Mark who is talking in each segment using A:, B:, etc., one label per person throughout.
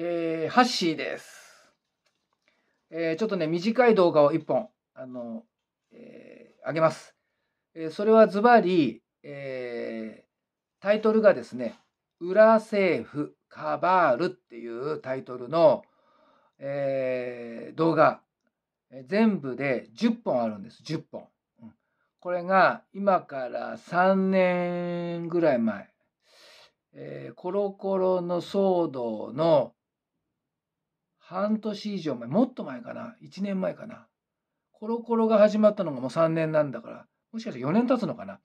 A: えー、ハッシーです。えー、ちょっとね、短い動画を1本、あの、えー、あげます。えそれはズバリ、えタイトルがですね、裏政府カバールっていうタイトルの、え動画、全部で10本あるんです、10本。これが今から3年ぐらい前、えー、コロコロの騒動の、半年以上前、もっと前かな、1年前かな。コロコロが始まったのがもう3年なんだから、もしかしたら4年経つのかな。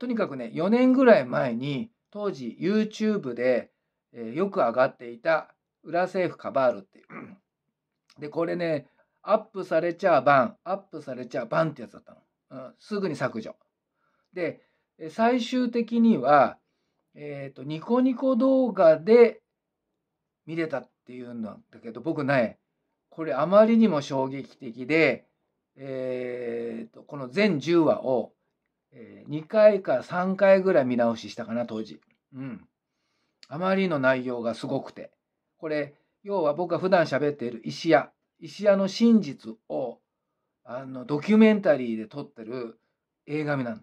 A: とにかくね、4年ぐらい前に、当時 YouTube で、えー、よく上がっていた裏政府カバールっていう。で、これね、アップされちゃバン、アップされちゃバンってやつだったの。うん、すぐに削除。で、最終的には、えっ、ー、と、ニコニコ動画で見れたっていうんだけど僕ねこれあまりにも衝撃的で、えーとこの全10話を、2回か3回ぐらい見直ししたかな当時。うん、あまりの内容がすごくてこれ要は僕が普段喋っている石屋石屋の真実をあのドキュメンタリーで撮ってる映画見なの。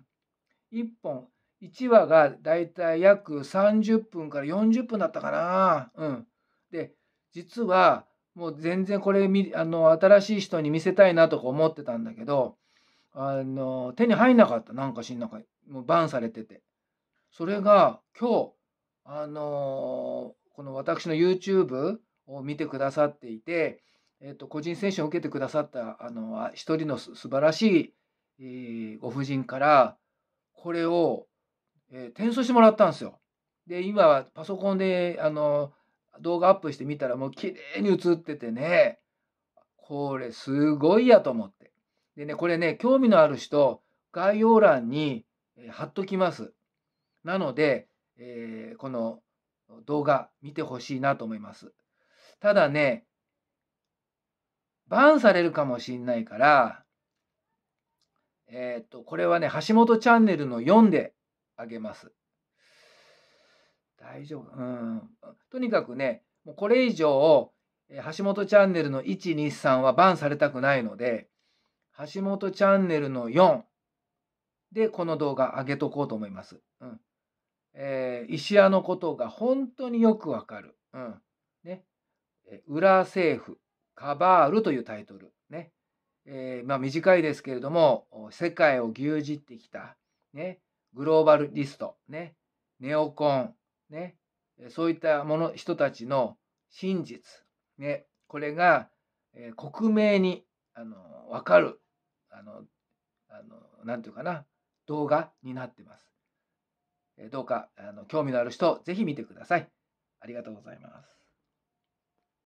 A: 1本1話がだいたい約30分から40分だったかな。うん、で実はもう全然これあの新しい人に見せたいなとか思ってたんだけどあの手に入んなかったなんか死んなかもうバンされててそれが今日あのこの私の YouTube を見てくださっていて、えっと個人セッションを受けてくださったあの一人の素晴らしい、えー、ご婦人からこれを、えー、転送してもらったんですよ。で今はパソコンであの動画アップしてみたらもう綺麗に映っててね、これすごいやと思って。でね、これね、興味のある人、概要欄に貼っときます。なので、えー、この動画見てほしいなと思います。ただね、バンされるかもしんないから、えー、っと、これはね、橋本チャンネルの4であげます。大丈夫。うん。とにかくね、もうこれ以上、橋本チャンネルの1、2、3はバンされたくないので、橋本チャンネルの4でこの動画上げとこうと思います。うん。えー、石屋のことが本当によくわかる。うん。ね。裏政府、カバールというタイトル。ね。えー、まあ短いですけれども、世界を牛耳ってきた、ね。グローバルリスト、ね。ネオコン、ね、そういったもの人たちの真実、ね、これが、えー、克明にあの分かるあのていうかな動画になってます。えどうかあの興味のある人ぜひ見てください。ありがとうございます。